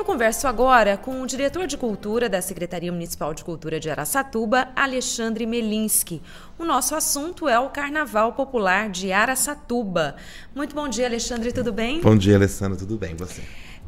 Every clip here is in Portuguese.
Eu converso agora com o diretor de cultura da Secretaria Municipal de Cultura de Araçatuba, Alexandre Melinski. O nosso assunto é o Carnaval Popular de Araçatuba. Muito bom dia, Alexandre, tudo bem? Bom dia, Alessandra, tudo bem, você?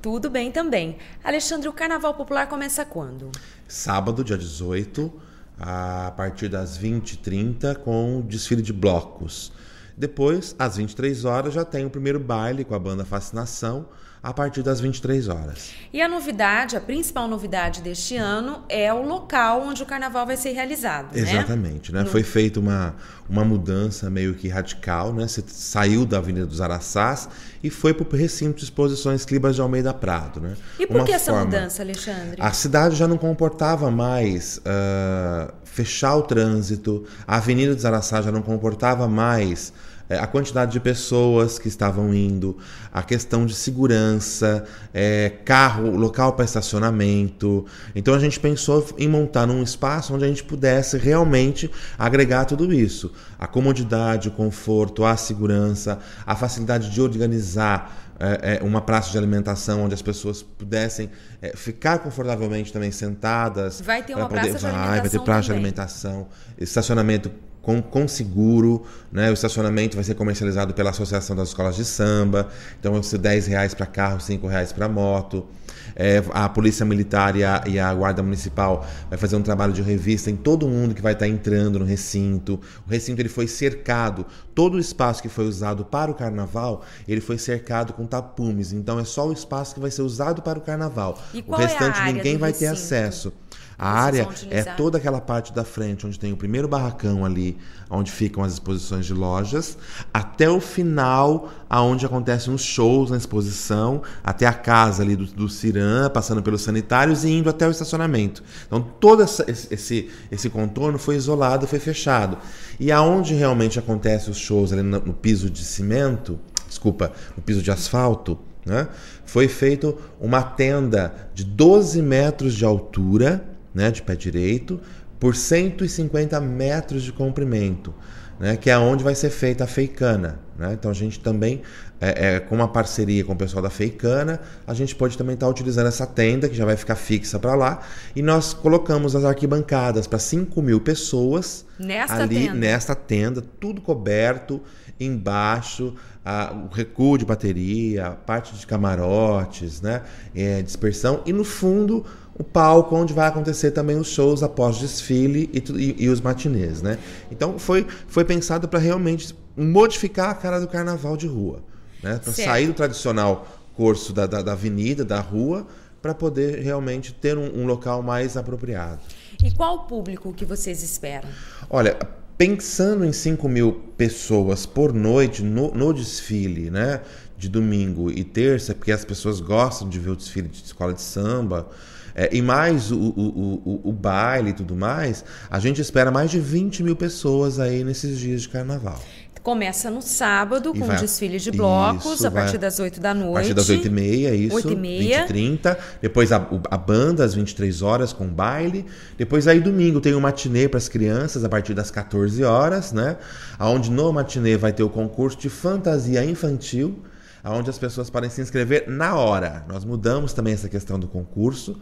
Tudo bem também. Alexandre, o Carnaval Popular começa quando? Sábado, dia 18, a partir das 20h30, com o desfile de blocos. Depois, às 23 horas, já tem o primeiro baile com a banda Fascinação, a partir das 23 horas. E a novidade, a principal novidade deste ano é o local onde o carnaval vai ser realizado. Né? Exatamente, né? né? No... Foi feita uma, uma mudança meio que radical, né? Você saiu da Avenida dos Araçás e foi para o recinto de exposições Clibas de Almeida Prado, né? E por uma que essa forma... mudança, Alexandre? A cidade já não comportava mais uh, fechar o trânsito, a Avenida dos Araçá já não comportava mais eh, a quantidade de pessoas que estavam indo, a questão de segurança, é, carro, local para estacionamento. Então a gente pensou em montar num espaço onde a gente pudesse realmente agregar tudo isso: a comodidade, o conforto, a segurança, a facilidade de organizar é, é, uma praça de alimentação onde as pessoas pudessem é, ficar confortavelmente também sentadas. Vai ter uma poder... praça de alimentação. Vai, vai ter praça também. de alimentação, estacionamento com, com seguro, né? o estacionamento vai ser comercializado pela Associação das Escolas de Samba, então vão ser 10 reais para carro, 5 reais para moto. É, a Polícia Militar e a, e a, Guarda Municipal vai fazer um trabalho de revista em todo mundo que vai estar tá entrando no recinto. O recinto ele foi cercado, todo o espaço que foi usado para o carnaval, ele foi cercado com tapumes, então é só o espaço que vai ser usado para o carnaval. o é restante é ninguém vai recinto? ter acesso. A área é toda aquela parte da frente onde tem o primeiro barracão ali, onde ficam as exposições de lojas, até o final, aonde acontecem os shows na exposição, até a casa ali do, do Cirã, passando pelos sanitários e indo até o estacionamento. Então todo essa, esse, esse contorno foi isolado, foi fechado. E aonde realmente acontecem os shows ali no, no piso de cimento, desculpa, no piso de asfalto, né? foi feito uma tenda de 12 metros de altura né, de pé direito, por 150 metros de comprimento, né, que é onde vai ser feita a feicana. Né? Então a gente também, é, é, com uma parceria com o pessoal da feicana, a gente pode também estar tá utilizando essa tenda, que já vai ficar fixa para lá, e nós colocamos as arquibancadas para 5 mil pessoas ali tenda. nesta tenda, tudo coberto, embaixo, a, o recuo de bateria, a parte de camarotes, né, é, dispersão, e no fundo o palco onde vai acontecer também os shows após desfile e, e, e os matinês, né? Então foi, foi pensado para realmente modificar a cara do carnaval de rua, né? Para sair do tradicional curso da, da, da avenida, da rua, para poder realmente ter um, um local mais apropriado. E qual o público que vocês esperam? Olha, pensando em 5 mil pessoas por noite no, no, desfile, né? De domingo e terça, porque as pessoas gostam de ver o desfile de escola de samba, é, e mais o, o, o, o baile e tudo mais, a gente espera mais de 20 mil pessoas aí nesses dias de carnaval. Começa no sábado e com vai, desfile de blocos, isso, a partir vai, das 8 da noite. A partir das 8 e meia, isso. 8 e meia. 20 e 30. Depois a, a banda às 23 horas com baile. Depois aí domingo tem o um matinê para as crianças a partir das 14 horas, né? Onde no matinê vai ter o concurso de fantasia infantil onde as pessoas podem se inscrever na hora. Nós mudamos também essa questão do concurso.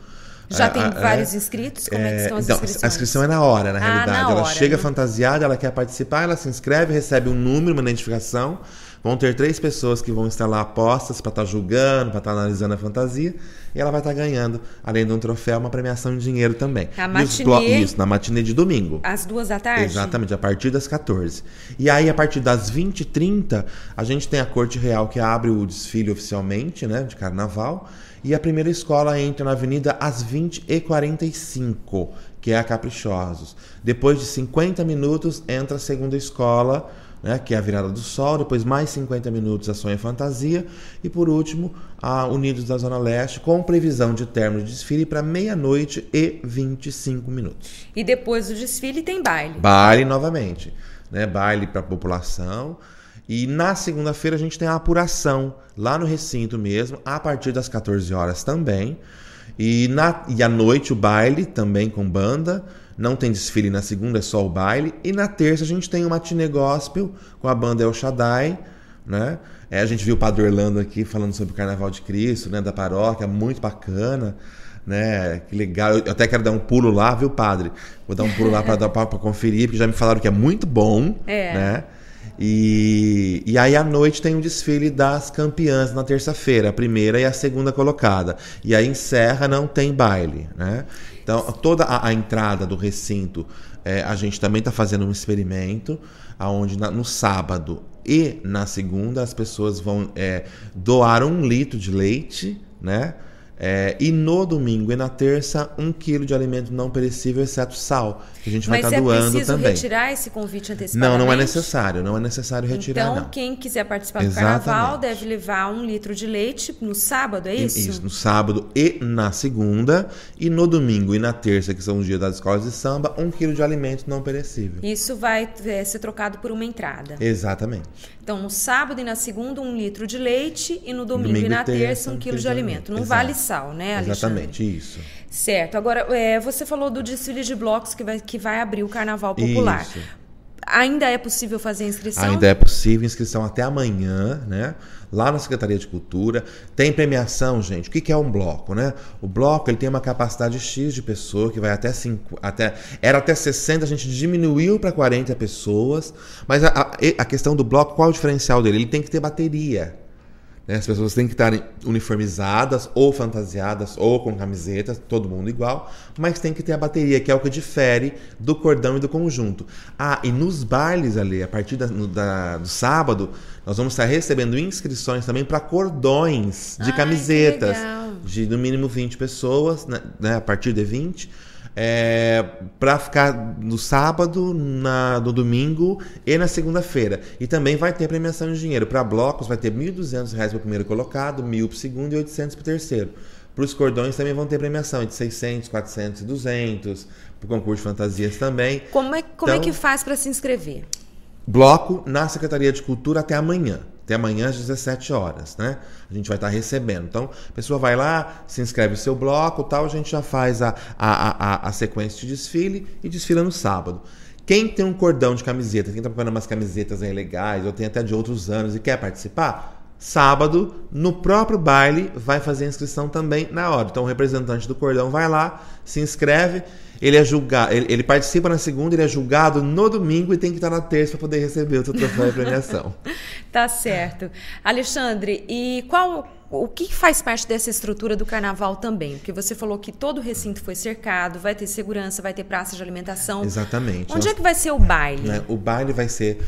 Já ah, tem ah, vários é, inscritos? Como é, é que estão as então, inscrições? A inscrição é na hora, na ah, realidade. Na ela hora, chega né? fantasiada, ela quer participar, ela se inscreve, recebe um número, uma identificação. Vão ter três pessoas que vão instalar apostas para estar tá julgando, para estar tá analisando a fantasia, e ela vai estar tá ganhando, além de um troféu, uma premiação em dinheiro também. Na matinê, isso, na matinê de domingo. Às duas da tarde? Exatamente, a partir das 14. E aí, a partir das 20h30, a gente tem a Corte Real que abre o desfile oficialmente, né, de carnaval. E a primeira escola entra na avenida às 20h45, que é a Caprichosos. Depois de 50 minutos, entra a segunda escola né, que é a virada do sol, depois mais 50 minutos a sonha fantasia e por último a Unidos da Zona Leste com previsão de término de desfile para meia-noite e 25 minutos. E depois do desfile tem baile. Baile novamente, né, baile para a população. E na segunda-feira a gente tem a apuração lá no recinto mesmo, a partir das 14 horas também. E, na, e à noite o baile também com banda não tem desfile na segunda, é só o baile. E na terça a gente tem o matinê gospel com a banda El Shaddai, né? É, a gente viu o Padre Orlando aqui falando sobre o Carnaval de Cristo, né? Da paróquia, muito bacana, né? Que legal. Eu até quero dar um pulo lá, viu, Padre? Vou dar um pulo lá para conferir, porque já me falaram que é muito bom, é. né? E, e aí à noite tem um desfile das campeãs na terça-feira, a primeira e a segunda colocada. E aí encerra, não tem baile, né? Então toda a, a entrada do recinto, é, a gente também está fazendo um experimento, aonde no sábado e na segunda as pessoas vão é, doar um litro de leite, né? É, e no domingo e na terça, um quilo de alimento não perecível, exceto sal. Que a gente vai estar tá é doando também. Mas é retirar esse convite antecipado? Não, não é necessário. Não é necessário retirar, Então, não. quem quiser participar Exatamente. do carnaval deve levar um litro de leite no sábado, é isso? Isso, no sábado e na segunda. E no domingo e na terça, que são os dias das escolas de samba, um quilo de alimento não perecível. Isso vai é, ser trocado por uma entrada. Exatamente. Então, no sábado e na segunda, um litro de leite. E no domingo, domingo e na terça, um, um quilo de, de alimento. alimento. Não Exato. vale né, Alexandre? Exatamente, isso. Certo. Agora, é, você falou do desfile de blocos que vai, que vai abrir o Carnaval Popular. Isso. Ainda é possível fazer inscrição? Ainda é possível, inscrição até amanhã, né? Lá na Secretaria de Cultura. Tem premiação, gente. O que é um bloco, né? O bloco ele tem uma capacidade X de pessoa, que vai até 5. Até, era até 60, a gente diminuiu para 40 pessoas. Mas a, a, a questão do bloco, qual é o diferencial dele? Ele tem que ter bateria. Né? As pessoas têm que estarem uniformizadas ou fantasiadas ou com camisetas, todo mundo igual, mas tem que ter a bateria, que é o que difere do cordão e do conjunto. Ah, e nos bailes ali, a partir da, no, da, do sábado, nós vamos estar recebendo inscrições também para cordões de Ai, camisetas de no mínimo 20 pessoas, né, né? a partir de 20 é, para ficar no sábado, na, no domingo e na segunda-feira. E também vai ter premiação de dinheiro. Para blocos vai ter R$ 1.200 para o primeiro colocado, R$ 1.000 para o segundo e R$ 800 para o terceiro. Para os cordões também vão ter premiação de 600, 400 e 200. Para o concurso de fantasias também. Como é, como é então, é que faz para se inscrever? Bloco na Secretaria de Cultura até amanhã até amanhã às 17 horas, né? A gente vai estar tá recebendo. Então, a pessoa vai lá, se inscreve no seu bloco tal, a gente já faz a, a, a, a sequência de desfile e desfila no sábado. Quem tem um cordão de camiseta, quem está preparando umas camisetas aí legais, ou tem até de outros anos e quer participar, Sábado, no próprio baile, vai fazer inscrição também na hora. Então, o representante do cordão vai lá, se inscreve, ele é julgado, ele, ele participa na segunda, ele é julgado no domingo e tem que estar na terça para poder receber o seu troféu de premiação. tá certo. Alexandre, e qual o que faz parte dessa estrutura do carnaval também? Porque você falou que todo o recinto foi cercado, vai ter segurança, vai ter praça de alimentação. Exatamente. Onde é que vai ser o baile? Né, o baile vai ser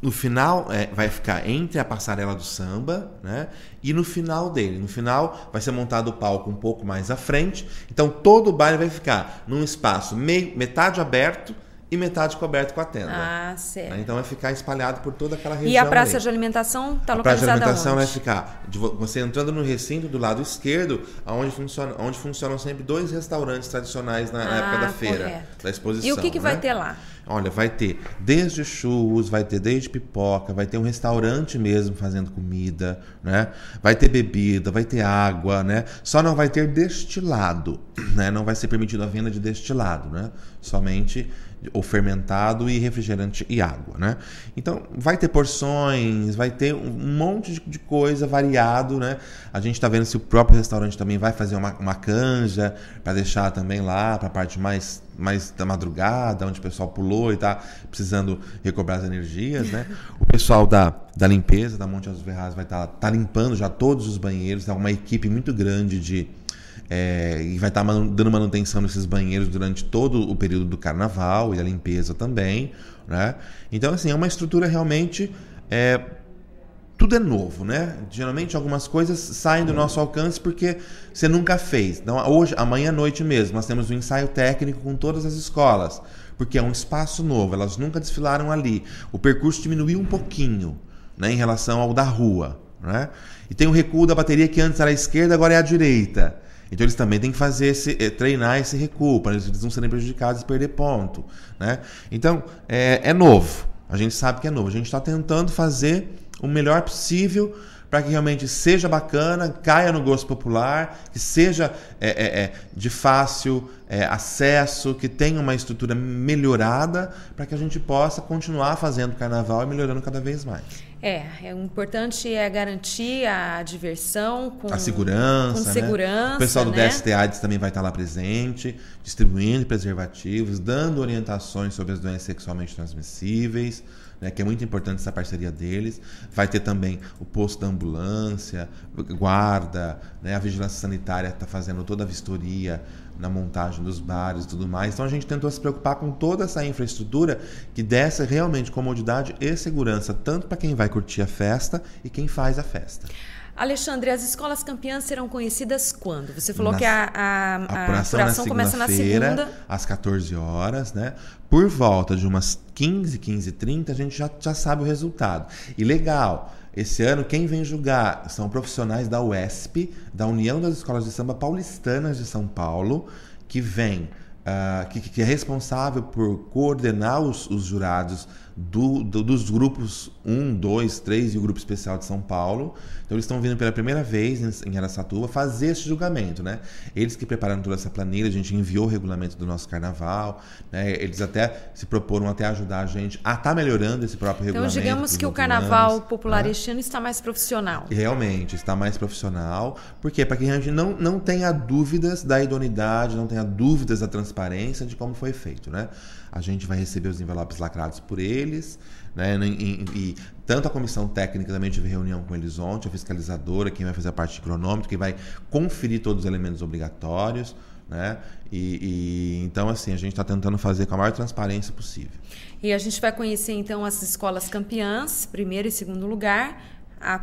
no final é, vai ficar entre a passarela do samba né, e no final dele. No final vai ser montado o palco um pouco mais à frente. Então todo o baile vai ficar num espaço meio, metade aberto e metade coberto com a tenda. Ah, certo. Né? Então vai ficar espalhado por toda aquela região. E a praça ali. de alimentação está localizada onde? A praça de alimentação onde? vai ficar de, você entrando no recinto do lado esquerdo, onde, funciona, onde funcionam sempre dois restaurantes tradicionais na ah, época da feira, correto. da exposição. E o que, que né? vai ter lá? Olha, vai ter desde churros, vai ter desde pipoca, vai ter um restaurante mesmo fazendo comida, né? Vai ter bebida, vai ter água, né? Só não vai ter destilado, né? Não vai ser permitido a venda de destilado, né? Somente ou fermentado e refrigerante e água, né? Então vai ter porções, vai ter um monte de coisa variado, né? A gente está vendo se o próprio restaurante também vai fazer uma, uma canja para deixar também lá para a parte mais mais da madrugada, onde o pessoal pulou e está precisando recobrar as energias, né? O pessoal da, da limpeza da Monte Azul Ferraz vai estar tá, tá limpando já todos os banheiros, tá uma equipe muito grande de é, e vai estar tá dando manutenção nesses banheiros durante todo o período do carnaval e a limpeza também, né? Então, assim, é uma estrutura realmente... É, tudo é novo, né? Geralmente algumas coisas saem do nosso alcance porque você nunca fez. Então, hoje, amanhã à noite mesmo, nós temos um ensaio técnico com todas as escolas, porque é um espaço novo, elas nunca desfilaram ali. O percurso diminuiu um pouquinho né, em relação ao da rua. Né? E tem o recuo da bateria que antes era à esquerda, agora é à direita. Então eles também têm que fazer esse, eh, treinar esse recuo para eles não serem prejudicados e perder ponto, né? Então é, é novo. A gente sabe que é novo. A gente está tentando fazer o melhor possível para que realmente seja bacana, caia no gosto popular, que seja é, é, é de fácil é, acesso, que tenha uma estrutura melhorada, para que a gente possa continuar fazendo carnaval e melhorando cada vez mais. É, é o importante é garantir a diversão com a segurança, com né? segurança né? O pessoal do né? DST AIDS também vai estar lá presente, distribuindo preservativos, dando orientações sobre as doenças sexualmente transmissíveis. Né, que é muito importante essa parceria deles. Vai ter também o posto da ambulância, guarda, né, a vigilância sanitária está fazendo toda a vistoria na montagem dos bares e tudo mais. Então a gente tentou se preocupar com toda essa infraestrutura que desse realmente comodidade e segurança, tanto para quem vai curtir a festa e quem faz a festa. Alexandre, as escolas campeãs serão conhecidas quando? Você falou na, que a, a, a apuração, apuração na começa na segunda. Às 14 horas, né? Por volta de umas 15, 15 30 a gente já, já sabe o resultado. E legal, esse ano, quem vem julgar são profissionais da UESP, da União das Escolas de Samba Paulistanas de São Paulo, que vem ah, que, que, é responsável por coordenar os, os jurados do, do, dos grupos 1, 2, 3 e o grupo especial de São Paulo. Então eles estão vindo pela primeira vez em Aracatuba fazer esse julgamento, né? Eles que prepararam toda essa planilha, a gente enviou o regulamento do nosso carnaval, né? Eles até se proporam até ajudar a gente a estar tá melhorando esse próprio então, regulamento. Então digamos que o carnaval anos, popular né? este ano está mais profissional. Realmente, está mais profissional, porque para que a gente não, não tenha dúvidas da idoneidade, não tenha dúvidas da transparência transparência de como foi feito, né? A gente vai receber os envelopes lacrados por eles, né? E, e tanto a comissão técnica também tive reunião com eles ontem, a fiscalizadora, quem vai fazer a parte de cronômetro, quem vai conferir todos os elementos obrigatórios, né? E, e, então assim a gente está tentando fazer com a maior transparência possível. E a gente vai conhecer então as escolas campeãs, primeiro e segundo lugar,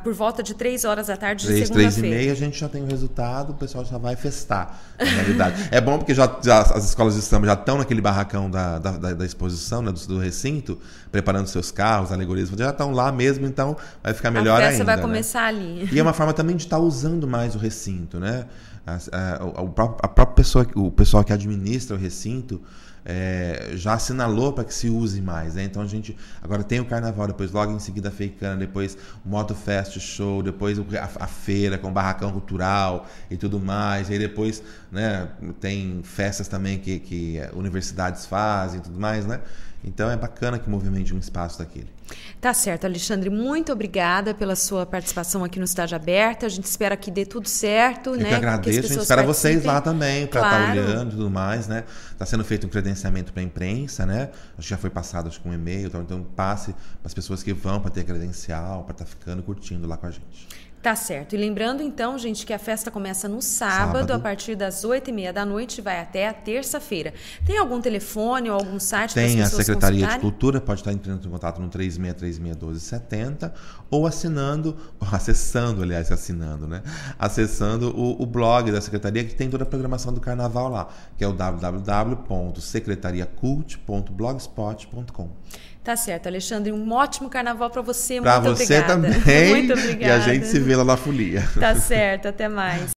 por volta de 3 horas da tarde três, de segunda-feira. 3 e meia a gente já tem o resultado, o pessoal já vai festar, na realidade. é bom porque já, já, as escolas de samba já estão naquele barracão da, da, da exposição, né, do, do, recinto, preparando seus carros, alegorias, já estão lá mesmo, então vai ficar melhor ainda. A festa vai né? começar ali. E é uma forma também de estar tá usando mais o recinto, né? a, a, é, a própria pessoa, o pessoal que administra o recinto é, já assinalou para que se use mais. Né? Então a gente agora tem o carnaval, depois logo em seguida a feicana, depois o Moto Fest Show, depois a, a, feira com barracão cultural e tudo mais. E aí depois né, tem festas também que, que universidades fazem e tudo mais. Né? Então é bacana que movimente um espaço daquele. Tá certo, Alexandre. Muito obrigada pela sua participação aqui no Cidade Aberta. A gente espera que dê tudo certo. Eu né? que agradeço. Que a gente espera participem. vocês lá também, para estar tá claro. tá olhando e tudo mais. né? Está sendo feito um credenciamento para a imprensa, né? Acho que já foi passado acho, com um e-mail. Então, então passe para as pessoas que vão para ter credencial, para estar tá ficando curtindo lá com a gente. Tá certo. E lembrando, então, gente, que a festa começa no sábado, sábado. a partir das oito e meia da noite e vai até a terça-feira. Tem algum telefone ou algum site Tem a Secretaria de Cultura, pode estar entrando em contato no 36361270 ou assinando, acessando, aliás, assinando, né? Acessando o, o, blog da Secretaria, que tem toda a programação do carnaval lá, que é o www.secretariacult.blogspot.com. Tá certo, Alexandre. Um ótimo carnaval para você. Para você obrigada. também. Muito obrigada. E a gente se vê lá na folia. Tá certo, até mais.